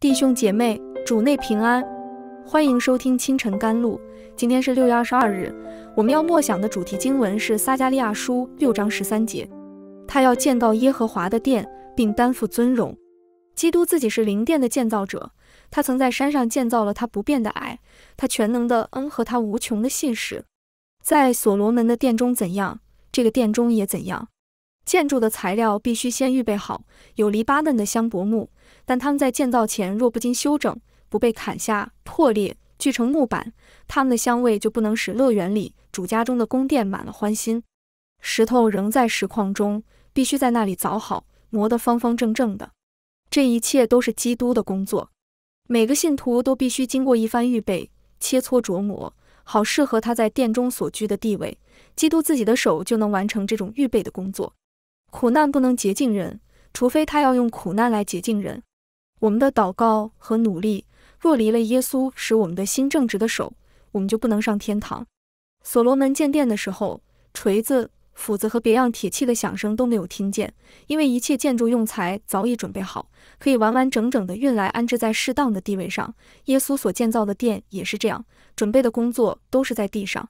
弟兄姐妹，主内平安，欢迎收听清晨甘露。今天是六月二十二日，我们要默想的主题经文是撒加利亚书六章十三节。他要建造耶和华的殿，并担负尊荣。基督自己是灵殿的建造者，他曾在山上建造了他不变的爱，他全能的恩和他无穷的信实。在所罗门的殿中怎样，这个殿中也怎样。建筑的材料必须先预备好，有黎巴嫩的香柏木。但他们在建造前若不经修整，不被砍下、破裂、锯成木板，他们的香味就不能使乐园里主家中的宫殿满了欢欣。石头仍在石矿中，必须在那里凿好、磨得方方正正的。这一切都是基督的工作。每个信徒都必须经过一番预备、切磋琢磨，好适合他在殿中所居的地位。基督自己的手就能完成这种预备的工作。苦难不能洁净人，除非他要用苦难来洁净人。我们的祷告和努力，若离了耶稣使我们的心正直的手，我们就不能上天堂。所罗门建殿的时候，锤子、斧子和别样铁器的响声都没有听见，因为一切建筑用材早已准备好，可以完完整整地运来安置在适当的地位上。耶稣所建造的殿也是这样，准备的工作都是在地上。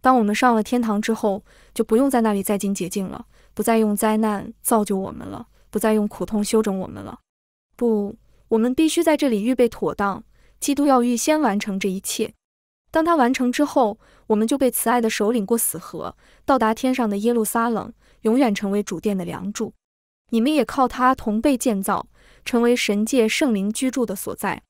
当我们上了天堂之后，就不用在那里再经洁净了，不再用灾难造就我们了，不再用苦痛修整我们了，不。我们必须在这里预备妥当。基督要预先完成这一切。当他完成之后，我们就被慈爱的首领过死河，到达天上的耶路撒冷，永远成为主殿的梁柱。你们也靠他同被建造，成为神界圣灵居住的所在。